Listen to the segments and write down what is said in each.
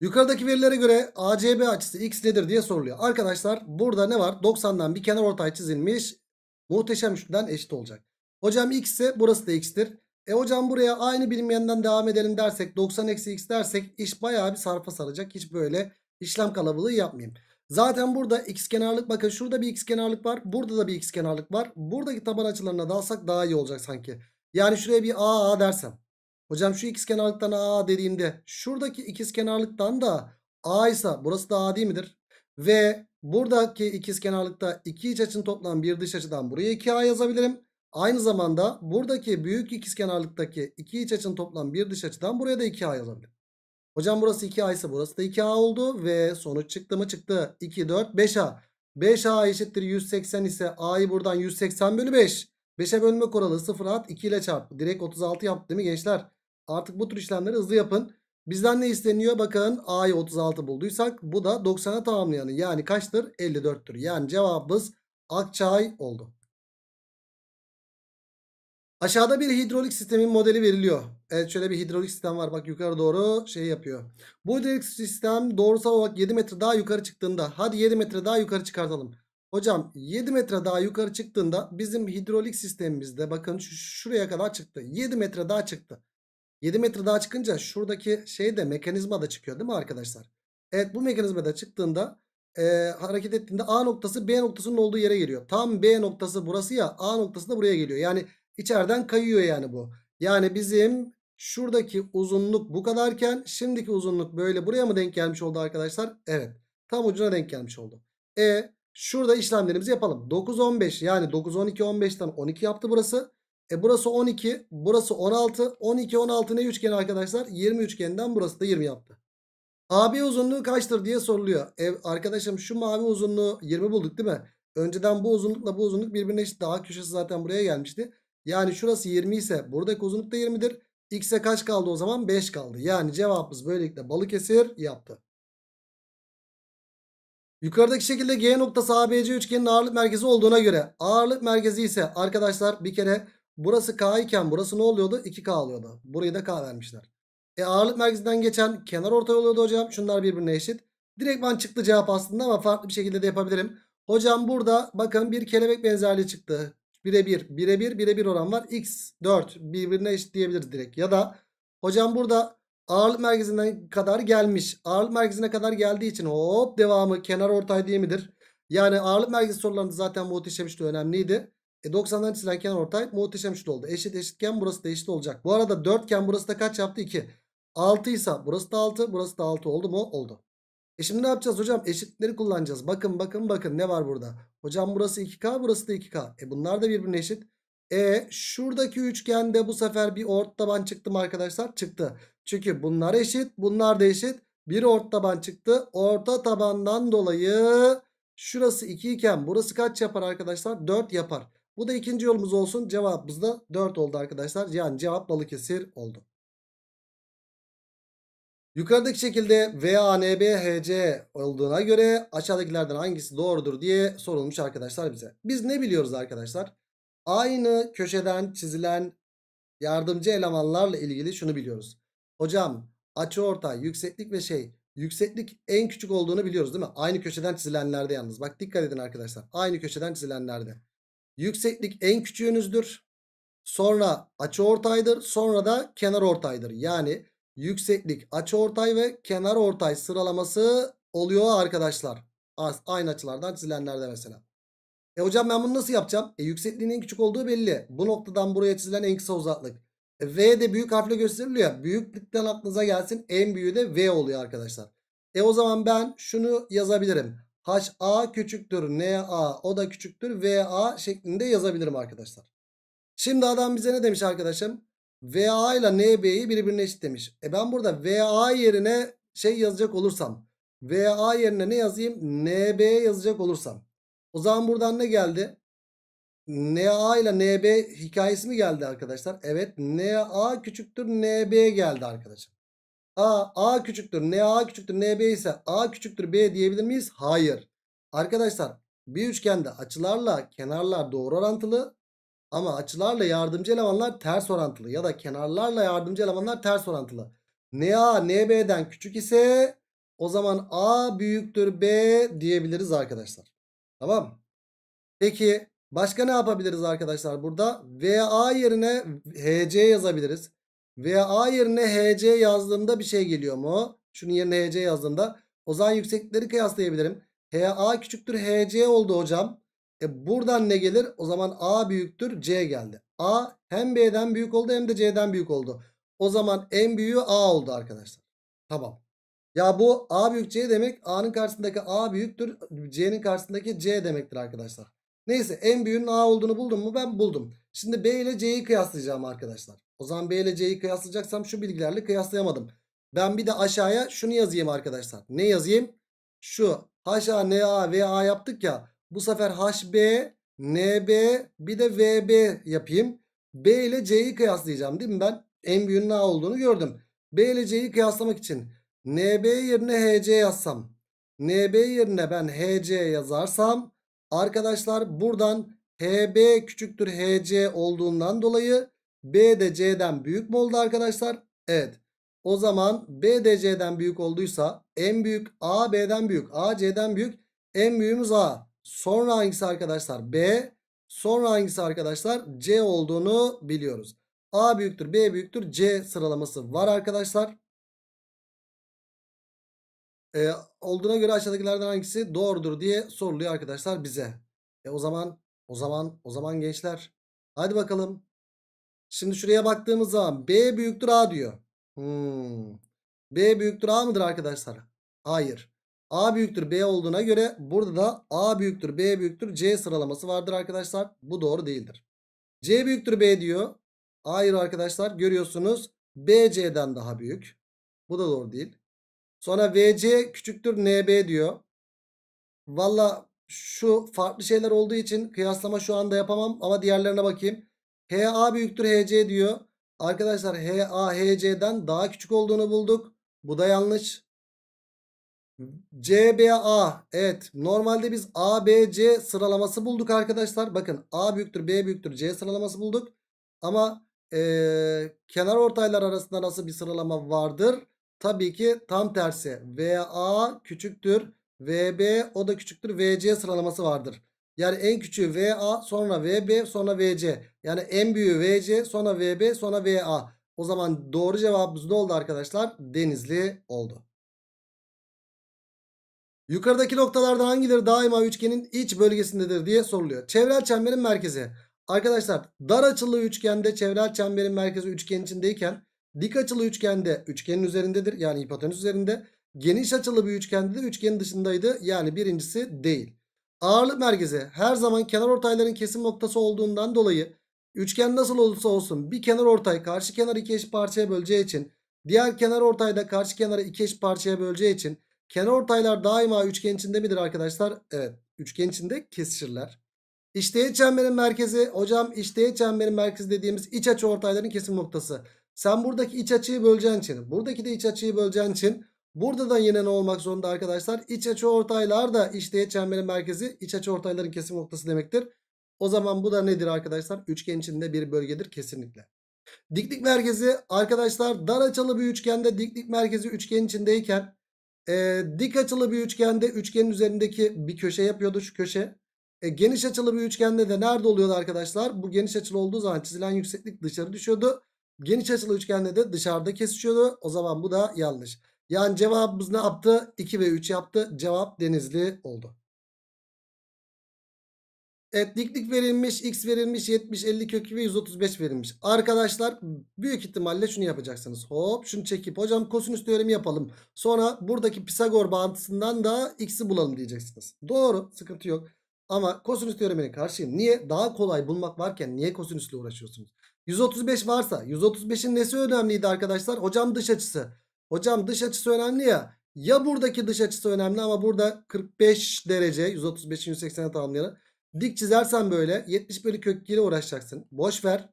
Yukarıdaki verilere göre ACB açısı x nedir diye soruluyor. Arkadaşlar burada ne var? 90'dan bir kenar ortay çizilmiş. Muhteşem üçlüden eşit olacak. Hocam x ise burası da x'tir. E hocam buraya aynı bilinmeyenden devam edelim dersek 90 eksi x dersek iş bayağı bir sarpa saracak. Hiç böyle işlem kalabalığı yapmayayım. Zaten burada x kenarlık bakın şurada bir x kenarlık var. Burada da bir x kenarlık var. Buradaki taban açılarına dalsak daha iyi olacak sanki. Yani şuraya bir a a dersem. Hocam şu ikiz kenarlıktan A dediğimde şuradaki ikiz kenarlıktan da A ise burası da A değil midir? Ve buradaki ikiz kenarlıkta iki iç açının toplam bir dış açıdan buraya 2A yazabilirim. Aynı zamanda buradaki büyük ikiz kenarlıktaki iki iç açının toplam bir dış açıdan buraya da 2A yazabilirim. Hocam burası 2A ise burası da 2A oldu ve sonuç çıktı mı çıktı. 2, 4, 5A. 5A eşittir 180 ise A'yı buradan 180 bölü 5. 5'e bölmek oralı 0 at 2 ile çarp. Direkt 36 yaptı değil mi gençler? Artık bu tür işlemleri hızlı yapın. Bizden ne isteniyor? Bakın A'yı 36 bulduysak bu da 90'a tamamlayanı yani kaçtır? 54'tür. Yani cevabımız Akçay oldu. Aşağıda bir hidrolik sistemin modeli veriliyor. Evet şöyle bir hidrolik sistem var. Bak yukarı doğru şey yapıyor. Bu hidrolik sistem doğrusal olarak 7 metre daha yukarı çıktığında. Hadi 7 metre daha yukarı çıkartalım. Hocam 7 metre daha yukarı çıktığında bizim hidrolik sistemimizde bakın şuraya kadar çıktı. 7 metre daha çıktı. 7 metre daha çıkınca şuradaki şey de mekanizma da çıkıyor değil mi arkadaşlar? Evet bu mekanizma da çıktığında e, hareket ettiğinde A noktası B noktasının olduğu yere geliyor. Tam B noktası burası ya A noktası da buraya geliyor. Yani içeriden kayıyor yani bu. Yani bizim şuradaki uzunluk bu kadarken şimdiki uzunluk böyle buraya mı denk gelmiş oldu arkadaşlar? Evet tam ucuna denk gelmiş oldu. E şurada işlemlerimizi yapalım. 9 15 yani 9 12 15'ten 12 yaptı burası. E burası 12. Burası 16. 12 16 ne üçgeni arkadaşlar? 20 üçgeninden burası da 20 yaptı. AB uzunluğu kaçtır diye soruluyor. E, arkadaşım şu mavi uzunluğu 20 bulduk değil mi? Önceden bu uzunlukla bu uzunluk birbirine eşit. Daha köşesi zaten buraya gelmişti. Yani şurası 20 ise buradaki uzunluk da 20'dir. X'e kaç kaldı o zaman? 5 kaldı. Yani cevabımız böylelikle Balıkesir yaptı. Yukarıdaki şekilde G noktası ABC üçgenin ağırlık merkezi olduğuna göre ağırlık merkezi ise arkadaşlar bir kere Burası K iken burası ne oluyordu? 2K oluyordu. Burayı da K vermişler. E ağırlık merkezinden geçen kenar ortay oluyordu hocam. Şunlar birbirine eşit. Direkt ben çıktı cevap aslında ama farklı bir şekilde de yapabilirim. Hocam burada bakın bir kelebek benzerliği çıktı. Birebir, birebir, birebir oran var. X, 4 birbirine eşit diyebiliriz direkt. Ya da hocam burada ağırlık merkezinden kadar gelmiş. Ağırlık merkezine kadar geldiği için hop devamı kenar ortay diye midir? Yani ağırlık merkezi sorularında zaten muhteşem işte önemliydi. E 90'dan çizilen kenar ortay muhteşem şut oldu. Eşit eşitken burası da eşit olacak. Bu arada 4 iken burası da kaç yaptı? 2. 6 ise burası da 6. Burası da 6 oldu mu? Oldu. E şimdi ne yapacağız hocam? Eşitleri kullanacağız. Bakın bakın bakın ne var burada? Hocam burası 2K burası da 2K. E bunlar da birbirine eşit. E şuradaki üçgende bu sefer bir ort taban çıktım arkadaşlar. Çıktı. Çünkü bunlar eşit. Bunlar da eşit. Bir ort taban çıktı. Orta tabandan dolayı şurası 2 iken burası kaç yapar arkadaşlar? 4 yapar. Bu da ikinci yolumuz olsun. Cevabımız da 4 oldu arkadaşlar. Yani cevap Balıkesir oldu. Yukarıdaki şekilde VANBHC olduğuna göre aşağıdakilerden hangisi doğrudur diye sorulmuş arkadaşlar bize. Biz ne biliyoruz arkadaşlar? Aynı köşeden çizilen yardımcı elemanlarla ilgili şunu biliyoruz. Hocam açıortay, yükseklik ve şey yükseklik en küçük olduğunu biliyoruz değil mi? Aynı köşeden çizilenlerde yalnız. Bak dikkat edin arkadaşlar. Aynı köşeden çizilenlerde. Yükseklik en küçüğünüzdür. Sonra açı ortaydır. Sonra da kenar ortaydır. Yani yükseklik açı ortay ve kenar ortay sıralaması oluyor arkadaşlar. Aynı açılardan çizilenlerde mesela. E hocam ben bunu nasıl yapacağım? E yüksekliğin en küçük olduğu belli. Bu noktadan buraya çizilen en kısa uzaklık. E, v de büyük harfle gösteriliyor ya. Büyüklükten aklınıza gelsin. En büyüğü de V oluyor arkadaşlar. E o zaman ben şunu yazabilirim. HA küçüktür NA o da küçüktür VA şeklinde yazabilirim arkadaşlar. Şimdi adam bize ne demiş arkadaşım? VA ile NB'yi birbirine eşit demiş. E ben burada VA yerine şey yazacak olursam VA yerine ne yazayım? NB yazacak olursam. O zaman buradan ne geldi? NA ile NB hikayesi mi geldi arkadaşlar? Evet NA küçüktür NB geldi arkadaşım. A, A küçüktür. ne A küçüktür. ne B ise A küçüktür B diyebilir miyiz? Hayır. Arkadaşlar bir üçgende açılarla kenarlar doğru orantılı ama açılarla yardımcı elemanlar ters orantılı ya da kenarlarla yardımcı elemanlar ters orantılı. Ne A ne B'den küçük ise o zaman A büyüktür B diyebiliriz arkadaşlar. Tamam. Peki başka ne yapabiliriz arkadaşlar burada? VA yerine HC yazabiliriz. Veya A yerine HC yazdığımda bir şey geliyor mu? Şunun yerine HC yazdığımda. O zaman yükseklikleri kıyaslayabilirim. HA küçüktür HC oldu hocam. E buradan ne gelir? O zaman A büyüktür C geldi. A hem B'den büyük oldu hem de C'den büyük oldu. O zaman en büyüğü A oldu arkadaşlar. Tamam. Ya bu A büyük C demek A'nın karşısındaki A büyüktür. C'nin karşısındaki C demektir arkadaşlar. Neyse en büyüğünün A olduğunu buldum mu? Ben buldum. Şimdi B ile C'yi kıyaslayacağım arkadaşlar. O zaman B ile C'yi kıyaslayacaksam şu bilgilerle kıyaslayamadım. Ben bir de aşağıya şunu yazayım arkadaşlar. Ne yazayım? Şu HA, NA, VA yaptık ya. Bu sefer HB, NB bir de VB yapayım. B ile C'yi kıyaslayacağım değil mi ben? En büyüğünün A olduğunu gördüm. B ile C'yi kıyaslamak için NB yerine HC yazsam. NB yerine ben HC yazarsam Arkadaşlar buradan HB küçüktür HC olduğundan dolayı B de C'den büyük mü oldu arkadaşlar? Evet. O zaman B de C'den büyük olduysa en büyük A B'den büyük. A C'den büyük. En büyüğümüz A. Sonra hangisi arkadaşlar? B. Sonra hangisi arkadaşlar? C olduğunu biliyoruz. A büyüktür B büyüktür C sıralaması var arkadaşlar. E, olduğuna göre aşağıdakilerden hangisi doğrudur diye soruluyor arkadaşlar bize. E, o zaman o zaman o zaman gençler hadi bakalım. Şimdi şuraya baktığımız zaman B büyüktür A diyor. Hmm. B büyüktür A mıdır arkadaşlar? Hayır. A büyüktür B olduğuna göre burada da A büyüktür B büyüktür C sıralaması vardır arkadaşlar. Bu doğru değildir. C büyüktür B diyor. Hayır arkadaşlar görüyorsunuz B C'den daha büyük. Bu da doğru değil. Sonra VC küçüktür NB diyor. Valla şu farklı şeyler olduğu için kıyaslama şu anda yapamam ama diğerlerine bakayım. HA büyüktür HC diyor. Arkadaşlar HA HC'den daha küçük olduğunu bulduk. Bu da yanlış. CBA evet normalde biz ABC sıralaması bulduk arkadaşlar. Bakın A büyüktür B büyüktür C sıralaması bulduk. Ama ee, kenar ortaylar arasında nasıl bir sıralama vardır? Tabii ki tam tersi. VA küçüktür. VB o da küçüktür. VC sıralaması vardır. Yani en küçüğü VA sonra VB sonra VC. Yani en büyüğü VC sonra VB sonra VA. O zaman doğru cevabımız ne oldu arkadaşlar? Denizli oldu. Yukarıdaki noktalarda hangileri daima üçgenin iç bölgesindedir diye soruluyor. Çevrel çemberin merkezi. Arkadaşlar dar açılı üçgende çevrel çemberin merkezi üçgen içindeyken Dik açılı üçgende üçgenin üzerindedir. Yani hipotenüs üzerinde. Geniş açılı bir üçgende de üçgenin dışındaydı. Yani birincisi değil. Ağırlık merkezi her zaman kenar ortayların kesim noktası olduğundan dolayı üçgen nasıl olursa olsun bir kenar ortay karşı kenarı iki eş parçaya böleceği için diğer kenar ortay da karşı kenarı iki eş parçaya böleceği için kenar ortaylar daima üçgen içinde midir arkadaşlar? Evet üçgen içinde kesişirler. İşteğe çemberin merkezi hocam işteğe çemberin merkezi dediğimiz iç açı ortayların kesim noktası. Sen buradaki iç açıyı böleceğin için buradaki de iç açıyı böleceğin için burada da yine ne olmak zorunda arkadaşlar? İç açı ortaylar da işte çemberin merkezi iç açı ortayların kesim noktası demektir. O zaman bu da nedir arkadaşlar? Üçgen içinde bir bölgedir kesinlikle. Diklik merkezi arkadaşlar dar açılı bir üçgende diklik merkezi üçgen içindeyken e, dik açılı bir üçgende üçgenin üzerindeki bir köşe yapıyordu şu köşe. E, geniş açılı bir üçgende de nerede oluyordu arkadaşlar? Bu geniş açılı olduğu zaman çizilen yükseklik dışarı düşüyordu geniş açılı üçgende de dışarıda kesişiyordu. O zaman bu da yanlış. Yani cevabımız ne yaptı? 2 ve 3 yaptı. Cevap denizli oldu. Evet diklik verilmiş, x verilmiş, 70, 50 kökü ve 135 verilmiş. Arkadaşlar büyük ihtimalle şunu yapacaksınız. Hop şunu çekip hocam kosinüs teoremi yapalım. Sonra buradaki Pisagor bağıntısından da x'i bulalım diyeceksiniz. Doğru sıkıntı yok. Ama kosinüs teoremine karşıyım. Niye? Daha kolay bulmak varken niye kosinüsle uğraşıyorsunuz? 135 varsa 135'in nesi önemliydi arkadaşlar? Hocam dış açısı. Hocam dış açısı önemli ya. Ya buradaki dış açısı önemli ama burada 45 derece 135'in 180'e tamamlayanı. Dik çizersen böyle 70 bölü kök 2 ile uğraşacaksın. Boş ver.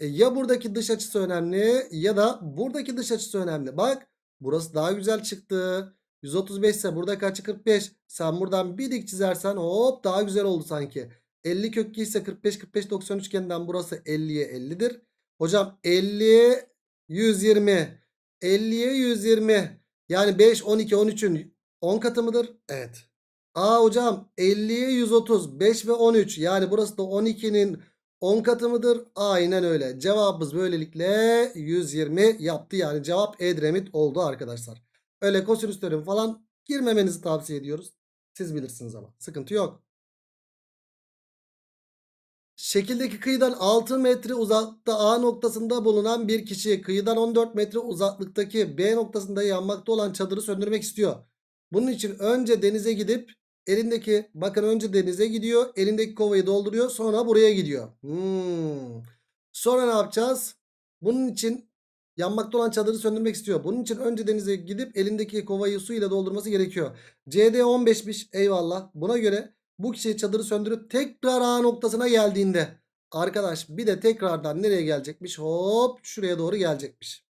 E, ya buradaki dış açısı önemli ya da buradaki dış açısı önemli. Bak burası daha güzel çıktı. 135 ise burada kaçı 45. Sen buradan bir dik çizersen hop daha güzel oldu sanki. 50 kök 2 ise 45 45 90 üçgeninden burası 50'ye 50'dir. Hocam 50'ye 120 50'ye 120 yani 5 12 13'ün 10 katı mıdır? Evet. Aa hocam 50'ye 130 5 ve 13 yani burası da 12'nin 10 katı mıdır? Aynen öyle. Cevabımız böylelikle 120 yaptı. Yani cevap Edremit oldu arkadaşlar. Öyle kosinüslerin falan girmemenizi tavsiye ediyoruz. Siz bilirsiniz ama. Sıkıntı yok. Şekildeki kıyıdan 6 metre uzakta A noktasında bulunan bir kişi kıyıdan 14 metre uzaklıktaki B noktasında yanmakta olan çadırı söndürmek istiyor. Bunun için önce denize gidip elindeki bakın önce denize gidiyor elindeki kovayı dolduruyor sonra buraya gidiyor. Hmm. Sonra ne yapacağız? Bunun için yanmakta olan çadırı söndürmek istiyor. Bunun için önce denize gidip elindeki kovayı su ile doldurması gerekiyor. CD 15'miş eyvallah. Buna göre bu kişi çadırı söndürüp tekrar A noktasına geldiğinde arkadaş bir de tekrardan nereye gelecekmiş? Hop şuraya doğru gelecekmiş.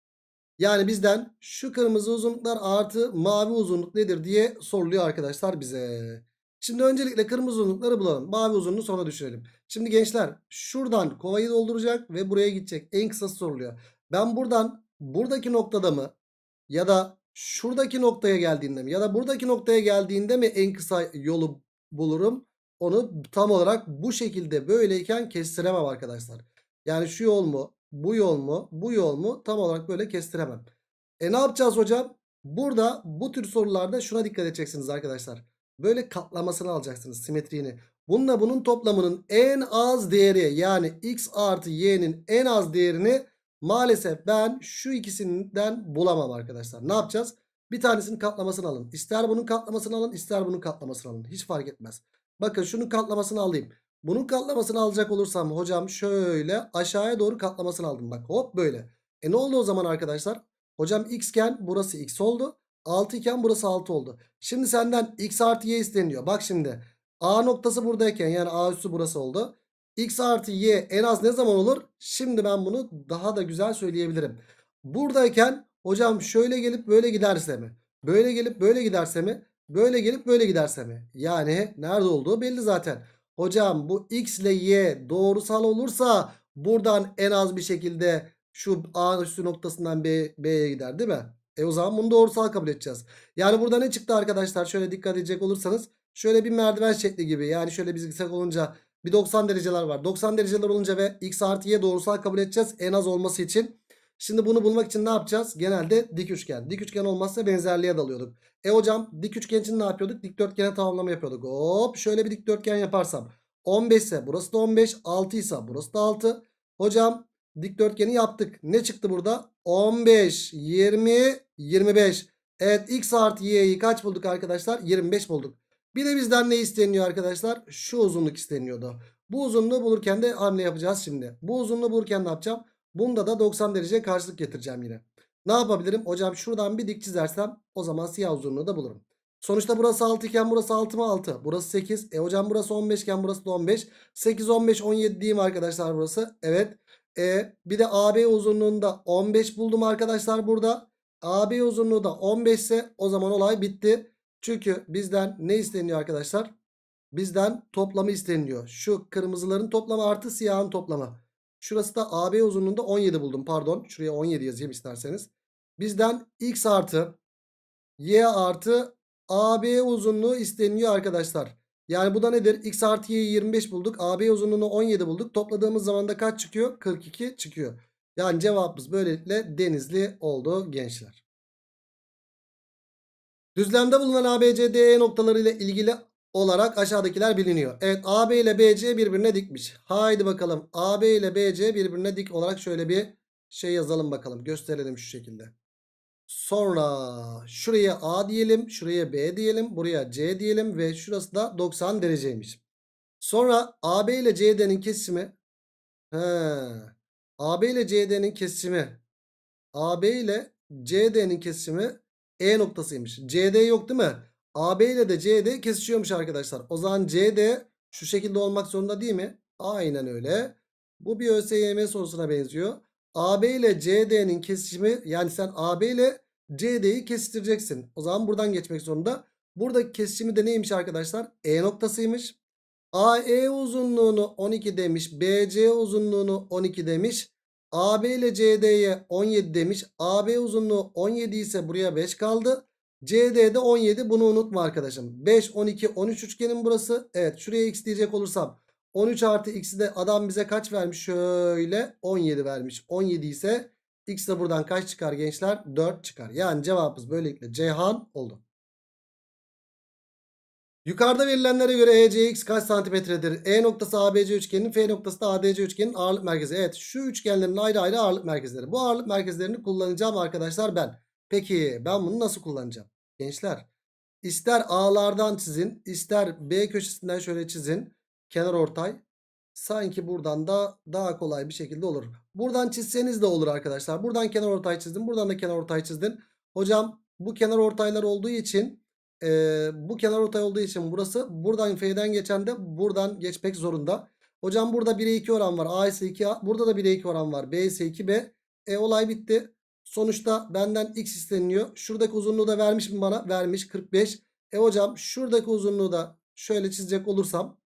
Yani bizden şu kırmızı uzunluklar artı mavi uzunluk nedir diye soruluyor arkadaşlar bize. Şimdi öncelikle kırmızı uzunlukları bulalım. Mavi uzunluğu sonra düşünelim. Şimdi gençler şuradan kovayı dolduracak ve buraya gidecek. En kısası soruluyor. Ben buradan buradaki noktada mı ya da şuradaki noktaya geldiğinde mi ya da buradaki noktaya geldiğinde mi en kısa yolu bulurum. Onu tam olarak bu şekilde böyleyken kestiremem arkadaşlar. Yani şu yol mu? Bu yol mu? Bu yol mu? Tam olarak böyle kestiremem. E ne yapacağız hocam? Burada bu tür sorularda şuna dikkat edeceksiniz arkadaşlar. Böyle katlamasını alacaksınız simetriğini. Bununla bunun toplamının en az değeri yani x artı y'nin en az değerini maalesef ben şu ikisinden bulamam arkadaşlar. Ne yapacağız? Bir tanesinin katlamasını alın. İster bunun katlamasını alın ister bunun katlamasını alın. Hiç fark etmez. Bakın şunun katlamasını alayım. Bunun katlamasını alacak olursam hocam şöyle aşağıya doğru katlamasını aldım. Bak hop böyle. E ne oldu o zaman arkadaşlar? Hocam x iken burası x oldu. 6 iken burası 6 oldu. Şimdi senden x artı y isteniyor. Bak şimdi a noktası buradayken yani a üstü burası oldu. x artı y en az ne zaman olur? Şimdi ben bunu daha da güzel söyleyebilirim. Buradayken Hocam şöyle gelip böyle giderse mi? Böyle gelip böyle giderse mi? Böyle gelip böyle giderse mi? Yani nerede olduğu belli zaten. Hocam bu x ile y doğrusal olursa buradan en az bir şekilde şu a üstü noktasından b, b'ye gider değil mi? E o zaman bunu doğrusal kabul edeceğiz. Yani burada ne çıktı arkadaşlar? Şöyle dikkat edecek olursanız şöyle bir merdiven şekli gibi. Yani şöyle biz gitsek olunca bir 90 dereceler var. 90 dereceler olunca ve x artı y doğrusal kabul edeceğiz. En az olması için Şimdi bunu bulmak için ne yapacağız? Genelde dik üçgen. Dik üçgen olmazsa benzerliğe dalıyorduk. E hocam dik üçgen için ne yapıyorduk? Dikdörtgene tamamlama yapıyorduk. Hop şöyle bir dikdörtgen yaparsam. 15 ise burası da 15. 6 ise burası da 6. Hocam dikdörtgeni yaptık. Ne çıktı burada? 15, 20, 25. Evet x artı y'yi kaç bulduk arkadaşlar? 25 bulduk. Bir de bizden ne isteniyor arkadaşlar? Şu uzunluk isteniyordu. Bu uzunluğu bulurken de hamle yapacağız şimdi. Bu uzunluğu bulurken ne yapacağım? Bunda da 90 derece karşılık getireceğim yine. Ne yapabilirim? Hocam şuradan bir dik çizersem o zaman siyah uzunluğu da bulurum. Sonuçta burası 6 iken burası 6 mı 6? Burası 8. E hocam burası 15 iken burası da 15. 8, 15, 17 diyeyim arkadaşlar burası. Evet. E, bir de AB uzunluğunda 15 buldum arkadaşlar burada. AB uzunluğu da 15 ise o zaman olay bitti. Çünkü bizden ne isteniyor arkadaşlar? Bizden toplamı isteniyor. Şu kırmızıların toplamı artı siyahın toplamı. Şurası da AB uzunluğunda 17 buldum. Pardon şuraya 17 yazayım isterseniz. Bizden x artı y artı AB uzunluğu isteniyor arkadaşlar. Yani bu da nedir? X artı y'yi 25 bulduk. AB uzunluğunu 17 bulduk. Topladığımız zaman da kaç çıkıyor? 42 çıkıyor. Yani cevabımız böylelikle denizli oldu gençler. Düzlemde bulunan ABCDE noktaları ile ilgili olarak aşağıdakiler biliniyor. Evet AB ile BC birbirine dikmiş. Haydi bakalım AB ile BC birbirine dik olarak şöyle bir şey yazalım bakalım. Gösterelim şu şekilde. Sonra şuraya A diyelim. Şuraya B diyelim. Buraya C diyelim. Ve şurası da 90 dereceymiş. Sonra AB ile CD'nin kesimi. He. AB ile CD'nin kesimi. AB ile CD'nin kesimi E noktasıymış. CD yok değil mi? AB ile de CD kesişiyormuş arkadaşlar. O zaman CD şu şekilde olmak zorunda değil mi? Aynen öyle. Bu bir ÖSYM sorusuna benziyor. AB ile CD'nin kesişimi yani sen AB ile CD'yi kesiştireceksin. O zaman buradan geçmek zorunda. Buradaki kesişimi de neymiş arkadaşlar? E noktasıymış. AE uzunluğunu 12 demiş. BC uzunluğunu 12 demiş. AB ile CD'ye 17 demiş. AB uzunluğu 17 ise buraya 5 kaldı. CD'de 17 bunu unutma arkadaşım. 5, 12, 13 üçgenin burası. Evet şuraya x diyecek olursam 13 artı x'i de adam bize kaç vermiş? Şöyle 17 vermiş. 17 ise x de buradan kaç çıkar gençler? 4 çıkar. Yani cevabımız böylelikle Ceyhan oldu. Yukarıda verilenlere göre ECX kaç santimetredir? E noktası ABC üçgeninin, F noktası da ADC üçgeninin ağırlık merkezi. Evet şu üçgenlerin ayrı ayrı ağırlık merkezleri. Bu ağırlık merkezlerini kullanacağım arkadaşlar ben. Peki ben bunu nasıl kullanacağım? gençler. İster A'lardan çizin ister B köşesinden şöyle çizin. Kenar ortay. Sanki buradan da daha kolay bir şekilde olur. Buradan çizseniz de olur arkadaşlar. Buradan kenar ortay çizdin. Buradan da kenar ortay çizdin. Hocam bu kenar ortaylar olduğu için e, bu kenar ortay olduğu için burası buradan F'den geçen de buradan geçmek zorunda. Hocam burada 1'e 2 oran var. A ise 2A. Burada da 1'e 2 oran var. B ise 2B. E olay bitti. Sonuçta benden x isteniliyor. Şuradaki uzunluğu da vermiş mi bana? Vermiş 45. E hocam şuradaki uzunluğu da şöyle çizecek olursam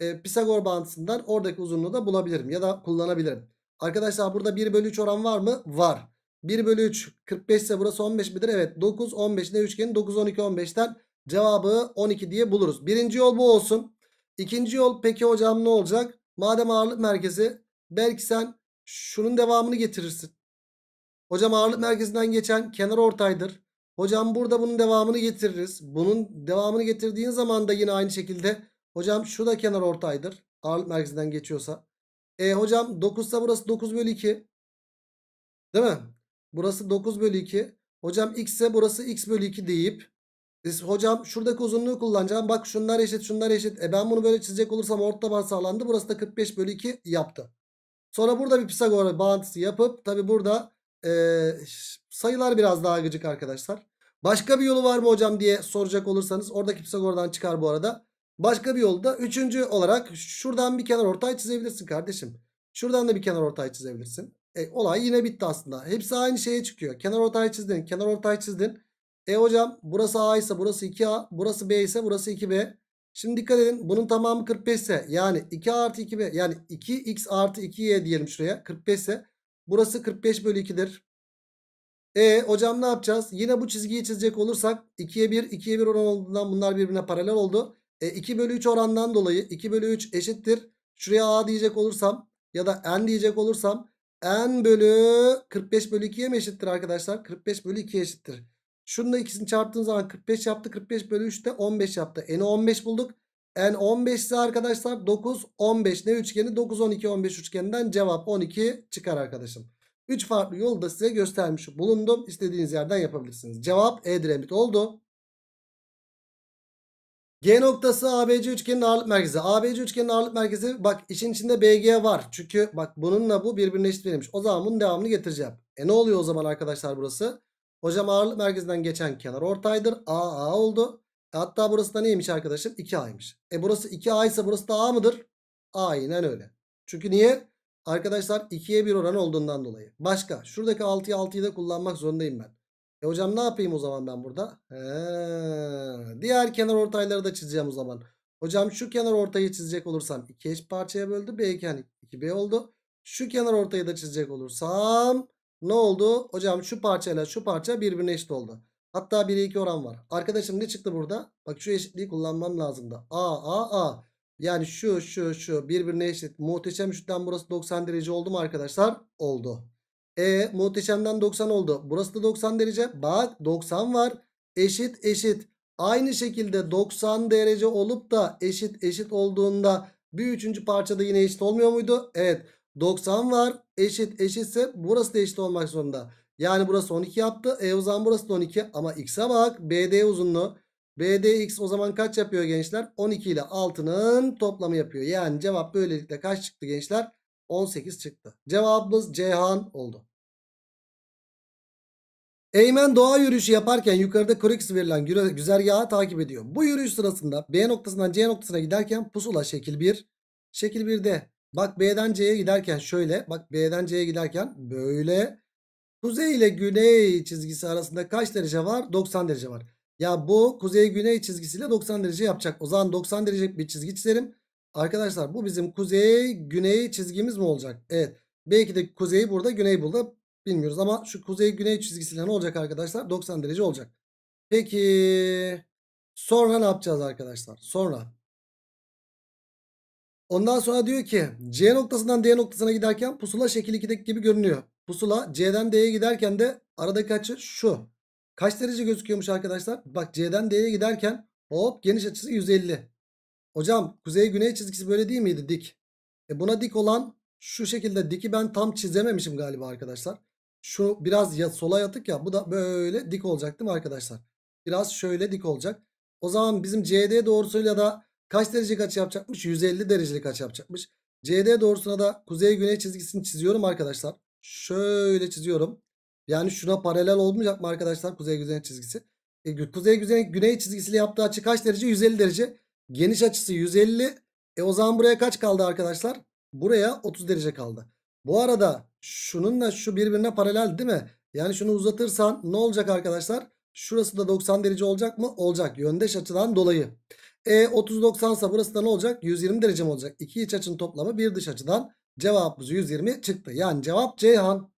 e, Pisagor bağıntısından oradaki uzunluğu da bulabilirim ya da kullanabilirim. Arkadaşlar burada 1 bölü 3 oran var mı? Var. 1 bölü 3 45 ise burası 15 midir? Evet 9 15 ne üçgeni 9 12 15'ten cevabı 12 diye buluruz. Birinci yol bu olsun. İkinci yol peki hocam ne olacak? Madem ağırlık merkezi belki sen şunun devamını getirirsin. Hocam ağırlık merkezinden geçen kenar ortaydır. Hocam burada bunun devamını getiririz. Bunun devamını getirdiğin zaman da yine aynı şekilde. Hocam şu da kenar ortaydır. Ağırlık merkezinden geçiyorsa. E hocam 9 ise burası 9 bölü 2. Değil mi? Burası 9 bölü 2. Hocam x ise burası x bölü 2 deyip. Biz, hocam şuradaki uzunluğu kullanacağım. Bak şunlar eşit şunlar eşit. E ben bunu böyle çizecek olursam orta taban sağlandı. Burası da 45 bölü 2 yaptı. Sonra burada bir Pisagor bağıntısı yapıp tabi burada sayılar biraz daha gıcık arkadaşlar. Başka bir yolu var mı hocam diye soracak olursanız oradaki Pisagor'dan çıkar bu arada. Başka bir yolda üçüncü olarak şuradan bir kenar ortay çizebilirsin kardeşim. Şuradan da bir kenar ortay çizebilirsin. E, olay yine bitti aslında. Hepsi aynı şeye çıkıyor. Kenar ortay çizdin, kenar ortay çizdin. E hocam burası A ise burası 2A, burası B ise burası 2B. Şimdi dikkat edin bunun tamamı 45 ise yani 2 artı 2B yani 2x artı 2y diyelim şuraya 45 ise Burası 45 bölü 2'dir. E hocam ne yapacağız? Yine bu çizgiyi çizecek olursak 2'ye 1, 2'ye 1 oran olduğundan bunlar birbirine paralel oldu. E, 2 bölü 3 orandan dolayı 2 bölü 3 eşittir. Şuraya A diyecek olursam ya da N diyecek olursam N bölü 45 bölü 2'ye mi eşittir arkadaşlar? 45 bölü 2'ye eşittir. Şunun da ikisini çarptığın zaman 45 yaptı. 45 bölü 3 de 15 yaptı. N'i 15 bulduk. N 15 ise arkadaşlar 9 15 ne üçgeni 9 12 15 üçgeninden cevap 12 çıkar arkadaşım. 3 farklı yolu da size göstermiş bulundum. İstediğiniz yerden yapabilirsiniz. Cevap Edremit oldu. G noktası ABC üçgenin ağırlık merkezi. ABC üçgenin ağırlık merkezi bak işin içinde BG var. Çünkü bak bununla bu birbirine eşitlenmiş O zaman bunun devamını getireceğim. E ne oluyor o zaman arkadaşlar burası? Hocam ağırlık merkezinden geçen kenar ortaydır. AA oldu. Hatta burası da neymiş arkadaşım? 2A'ymış. E burası 2A ise burası da A mıdır? Aynen öyle. Çünkü niye? Arkadaşlar 2'ye 1 oran olduğundan dolayı. Başka. Şuradaki 6'yı 6'yı da kullanmak zorundayım ben. E hocam ne yapayım o zaman ben burada? He. Diğer kenar ortayları da çizeceğim o zaman. Hocam şu kenar ortayı çizecek olursam 2 eş parçaya böldü. B iken 2B oldu. Şu kenar ortayı da çizecek olursam ne oldu? Hocam şu parçayla şu parça birbirine eşit oldu. Hatta 1'e 2 oran var. Arkadaşım ne çıktı burada? Bak şu eşitliği kullanmam lazım da. A A A. Yani şu şu şu birbirine eşit. Muhteşem üçten burası 90 derece oldu mu arkadaşlar? Oldu. E muhteşemden 90 oldu. Burası da 90 derece. Bak 90 var. Eşit eşit. Aynı şekilde 90 derece olup da eşit eşit olduğunda bir üçüncü parçada yine eşit olmuyor muydu? Evet. 90 var. Eşit eşitse burası da eşit olmak zorunda. Yani burası 12 yaptı. E o zaman burası da 12. Ama x'e bak. BD uzunluğu. BDX o zaman kaç yapıyor gençler? 12 ile 6'nın toplamı yapıyor. Yani cevap böylelikle kaç çıktı gençler? 18 çıktı. Cevabımız Ceyhan oldu. Eymen doğa yürüyüşü yaparken yukarıda Korix verilen güzergahı takip ediyor. Bu yürüyüş sırasında B noktasından C noktasına giderken pusula şekil 1. Şekil 1'de bak B'den C'ye giderken şöyle. Bak B'den C'ye giderken böyle. Kuzey ile güney çizgisi arasında kaç derece var? 90 derece var. Ya bu kuzey güney çizgisiyle 90 derece yapacak. O zaman 90 derecelik bir çizgi çizelim. Arkadaşlar bu bizim kuzey güney çizgimiz mi olacak? Evet. Belki de Kuzey burada güney burada bilmiyoruz. Ama şu kuzey güney çizgisiyle ne olacak arkadaşlar? 90 derece olacak. Peki sonra ne yapacağız arkadaşlar? Sonra Ondan sonra diyor ki C noktasından D noktasına giderken pusula şekil 2'deki gibi görünüyor. Pusula C'den D'ye giderken de aradaki açı şu. Kaç derece gözüküyormuş arkadaşlar? Bak C'den D'ye giderken hop geniş açısı 150. Hocam kuzey güney çizgisi böyle değil miydi dik? E buna dik olan şu şekilde diki ben tam çizememişim galiba arkadaşlar. Şu biraz ya, sola yatık ya bu da böyle dik olacak değil mi arkadaşlar? Biraz şöyle dik olacak. O zaman bizim CD doğrusuyla da kaç derecelik açı yapacakmış? 150 derecelik açı yapacakmış. CD doğrusuna da kuzey güney çizgisini çiziyorum arkadaşlar. Şöyle çiziyorum. Yani şuna paralel olmayacak mı arkadaşlar kuzey güzeni çizgisi? E, kuzey güzeni güney çizgisiyle yaptığı açı kaç derece? 150 derece. Geniş açısı 150. E o zaman buraya kaç kaldı arkadaşlar? Buraya 30 derece kaldı. Bu arada şununla şu birbirine paralel değil mi? Yani şunu uzatırsan ne olacak arkadaşlar? Şurası da 90 derece olacak mı? Olacak. Yöndeş açıdan dolayı. E 30 90 ise burası da ne olacak? 120 derece mi olacak? İki iç açının toplamı bir dış açıdan Cevabımız 120 çıktı. Yani cevap Ceyhan.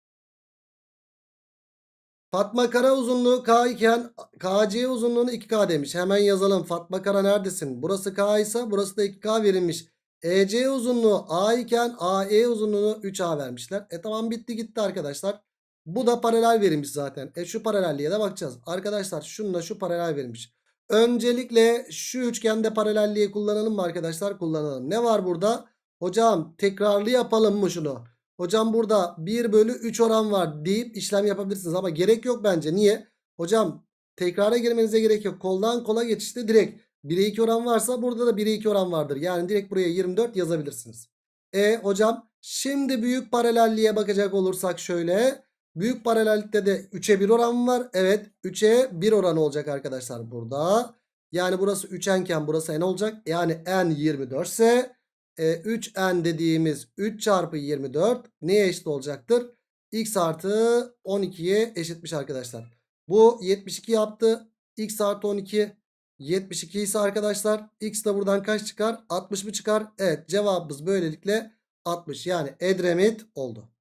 Fatma Kara uzunluğu K iken KC uzunluğunu 2K demiş. Hemen yazalım. Fatma Kara neredesin? Burası K ise burası da 2K verilmiş. EC uzunluğu A iken AE uzunluğunu 3A vermişler. E tamam bitti gitti arkadaşlar. Bu da paralel verilmiş zaten. E şu paralelliğe de bakacağız. Arkadaşlar şununla şu paralel verilmiş. Öncelikle şu üçgende paralelliği kullanalım mı arkadaşlar? Kullanalım. Ne var burada? Hocam tekrarlı yapalım mı şunu? Hocam burada 1 bölü 3 oran var deyip işlem yapabilirsiniz. Ama gerek yok bence. Niye? Hocam tekrara girmenize gerek yok. Koldan kola geçişte direkt 1'e 2 oran varsa burada da 1'e 2 oran vardır. Yani direkt buraya 24 yazabilirsiniz. E hocam şimdi büyük paralelliğe bakacak olursak şöyle. Büyük paralellikte de 3'e 1 oran var. Evet 3'e 1 oran olacak arkadaşlar burada. Yani burası 3 enken burası n olacak. Yani n 24 ise e, 3n dediğimiz 3 çarpı 24 neye eşit olacaktır? x artı 12'ye eşitmiş arkadaşlar. Bu 72 yaptı. x artı 12 72 ise arkadaşlar x de buradan kaç çıkar? 60 mı çıkar? Evet cevabımız böylelikle 60 yani Edremit oldu.